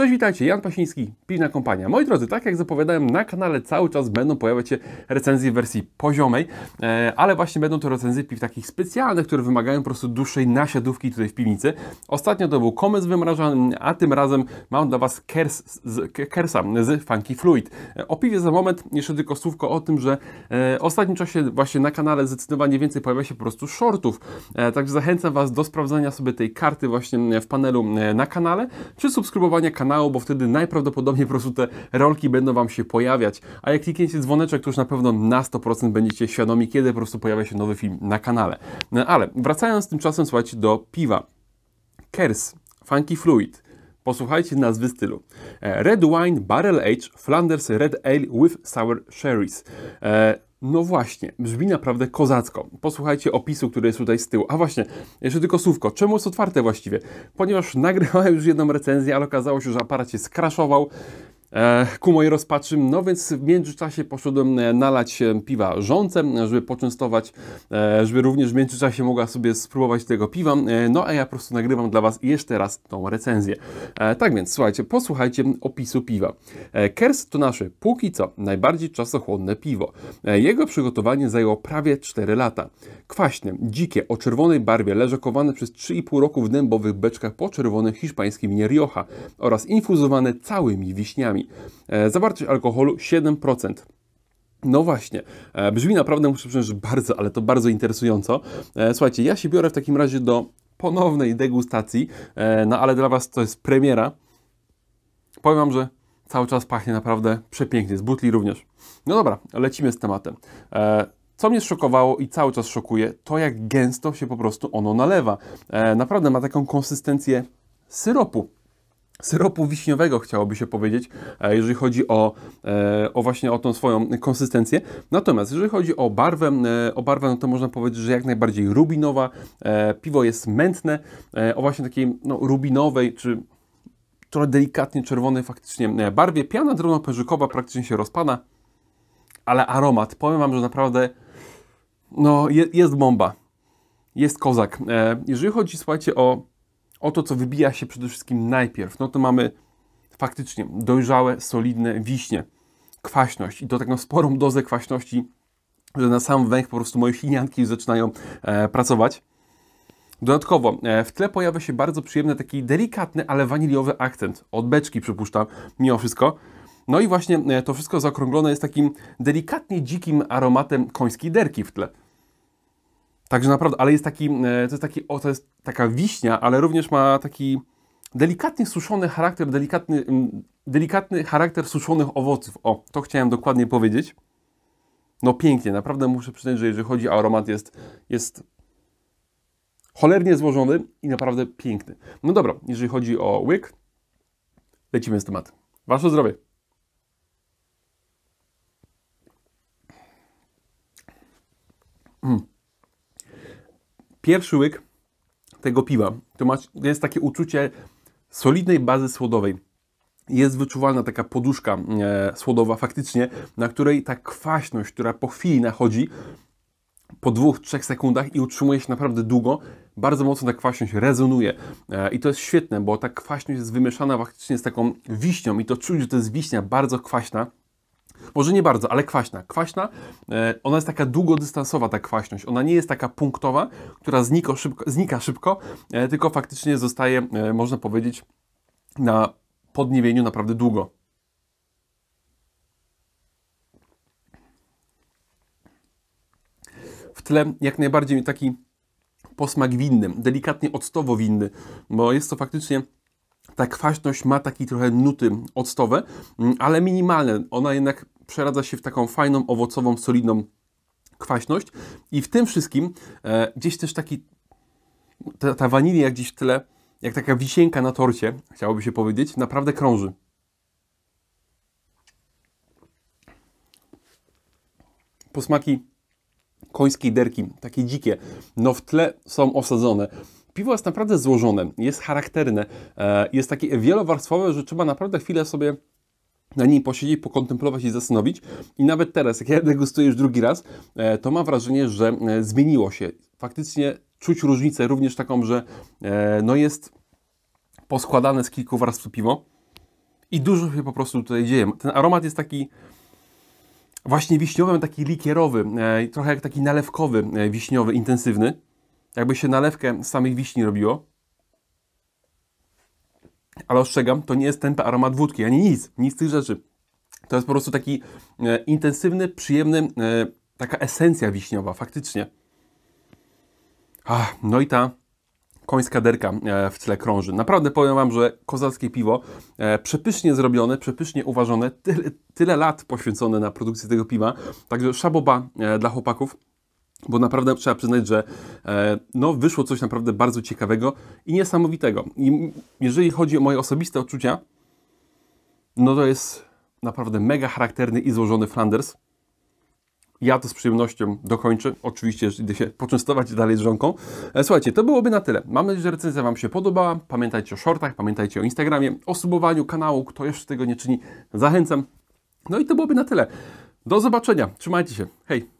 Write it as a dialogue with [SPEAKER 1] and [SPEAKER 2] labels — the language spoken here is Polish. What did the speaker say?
[SPEAKER 1] Cześć, witajcie, Jan Pasiński, piwna Kompania. Moi drodzy, tak jak zapowiadałem, na kanale cały czas będą pojawiać się recenzje w wersji poziomej, e, ale właśnie będą to recenzje piw takich specjalnych, które wymagają po prostu dłuższej nasiadówki tutaj w piwnicy. Ostatnio to był Komet z a tym razem mam dla Was Kers z, Kersa z Funky Fluid. E, o piwie za moment, jeszcze tylko słówko o tym, że e, w ostatnim czasie właśnie na kanale zdecydowanie więcej pojawia się po prostu shortów, e, także zachęcam Was do sprawdzania sobie tej karty właśnie w panelu e, na kanale, czy subskrybowania kanału kanału, bo wtedy najprawdopodobniej po prostu te rolki będą Wam się pojawiać. A jak klikniecie dzwoneczek, to już na pewno na 100% będziecie świadomi, kiedy po prostu pojawia się nowy film na kanale. No, ale wracając tymczasem, słuchajcie, do piwa. Kers, Funky Fluid, Posłuchajcie nazwy stylu. E, Red Wine Barrel Age Flanders Red Ale with Sour Sherries. E, no właśnie, brzmi naprawdę kozacko. Posłuchajcie opisu, który jest tutaj z tyłu. A właśnie, jeszcze tylko słówko. Czemu jest otwarte właściwie? Ponieważ nagrywałem już jedną recenzję, ale okazało się, że aparat się skraszował. E, ku mojej rozpaczy. No więc w międzyczasie poszedłem e, nalać piwa żonce, żeby poczęstować, e, żeby również w międzyczasie mogła sobie spróbować tego piwa. No a ja po prostu nagrywam dla Was jeszcze raz tą recenzję. Tak więc słuchajcie, posłuchajcie opisu piwa. Kers to nasze póki co najbardziej czasochłonne piwo. Jego przygotowanie zajęło prawie 4 lata. Kwaśne, dzikie, o czerwonej barwie, leżakowane przez 3,5 roku w dębowych beczkach po czerwonym hiszpańskim Rioja oraz infuzowane całymi wiśniami. E, zawartość alkoholu 7%. No właśnie, e, brzmi naprawdę, muszę przyznać, bardzo, ale to bardzo interesująco. E, słuchajcie, ja się biorę w takim razie do ponownej degustacji, no ale dla Was to jest premiera. Powiem Wam, że cały czas pachnie naprawdę przepięknie, z butli również. No dobra, lecimy z tematem. Co mnie szokowało i cały czas szokuje, to jak gęsto się po prostu ono nalewa. Naprawdę ma taką konsystencję syropu syropu wiśniowego, chciałoby się powiedzieć, e, jeżeli chodzi o, e, o właśnie o tą swoją konsystencję. Natomiast jeżeli chodzi o barwę, e, o barwę, no to można powiedzieć, że jak najbardziej rubinowa. Piwo jest mętne, o właśnie takiej no, rubinowej czy trochę delikatnie czerwonej faktycznie barwie. Piana drobnoperzykowa praktycznie się rozpada, ale aromat, powiem Wam, że naprawdę no, jest bomba. Jest kozak. Jeżeli chodzi, słuchajcie, o o to, co wybija się przede wszystkim najpierw, no to mamy faktycznie dojrzałe, solidne wiśnie, kwaśność i do taką sporą dozę kwaśności, że na sam węch po prostu moje ślinianki zaczynają e, pracować. Dodatkowo e, w tle pojawia się bardzo przyjemny, taki delikatny, ale waniliowy akcent. Od beczki przypuszczam, mimo wszystko. No i właśnie e, to wszystko zaokrąglone jest takim delikatnie dzikim aromatem końskiej derki w tle. Także naprawdę, ale jest taki, e, to jest, taki, o, to jest taka wiśnia, ale również ma taki delikatnie suszony charakter, delikatny, delikatny charakter suszonych owoców. O, to chciałem dokładnie powiedzieć. No pięknie, naprawdę muszę przyznać, że jeżeli chodzi o aromat, jest, jest cholernie złożony i naprawdę piękny. No dobra, jeżeli chodzi o łyk, lecimy z tematem. Wasze zdrowie. Mm pierwszy łyk tego piwa, to jest takie uczucie solidnej bazy słodowej. Jest wyczuwalna taka poduszka e, słodowa faktycznie, na której ta kwaśność, która po chwili nachodzi, po dwóch, trzech sekundach i utrzymuje się naprawdę długo, bardzo mocno ta kwaśność rezonuje. E, I to jest świetne, bo ta kwaśność jest wymieszana faktycznie z taką wiśnią i to czuć, że to jest wiśnia bardzo kwaśna może nie bardzo, ale kwaśna. Kwaśna, e, ona jest taka długodystansowa, ta kwaśność. Ona nie jest taka punktowa, która znika szybko, znika szybko e, tylko faktycznie zostaje, e, można powiedzieć, na podniewieniu naprawdę długo. W tle jak najbardziej taki posmak winny, delikatnie octowo winny, bo jest to faktycznie ta kwaśność ma taki trochę nuty octowe, mm, ale minimalne. Ona jednak przeradza się w taką fajną, owocową, solidną kwaśność i w tym wszystkim e, gdzieś też taki ta, ta wanilia jak gdzieś w tle, jak taka wisienka na torcie, chciałoby się powiedzieć, naprawdę krąży. Posmaki końskiej derki, takie dzikie, no w tle są osadzone. Piwo jest naprawdę złożone, jest charakterne, e, jest takie wielowarstwowe, że trzeba naprawdę chwilę sobie na nim posiedzieć, pokontemplować i zastanowić. I nawet teraz, jak ja degustuję już drugi raz, e, to mam wrażenie, że e, zmieniło się. Faktycznie czuć różnicę, również taką, że no jest poskładane z kilku warstw piwo i dużo się po prostu tutaj dzieje. Ten aromat jest taki właśnie wiśniowy, taki likierowy, trochę jak taki nalewkowy wiśniowy, intensywny jakby się nalewkę z samych wiśni robiło. Ale ostrzegam, to nie jest tępy aromat wódki, ani nic, nic z tych rzeczy. To jest po prostu taki e, intensywny, przyjemny, e, taka esencja wiśniowa, faktycznie. Ach, no i ta końska derka e, w tle krąży. Naprawdę powiem Wam, że kozackie piwo, e, przepysznie zrobione, przepysznie uważone, tyle, tyle lat poświęcone na produkcję tego piwa, także szaboba e, dla chłopaków bo naprawdę trzeba przyznać, że e, no, wyszło coś naprawdę bardzo ciekawego i niesamowitego. I jeżeli chodzi o moje osobiste odczucia, no to jest naprawdę mega charakterny i złożony Flanders. Ja to z przyjemnością dokończę. Oczywiście, jeżeli idę się poczęstować dalej z żonką. E, słuchajcie, to byłoby na tyle. Mam nadzieję, że recenzja Wam się podobała. Pamiętajcie o shortach, pamiętajcie o Instagramie, o subowaniu kanału. Kto jeszcze tego nie czyni, zachęcam. No i to byłoby na tyle. Do zobaczenia. Trzymajcie się. Hej!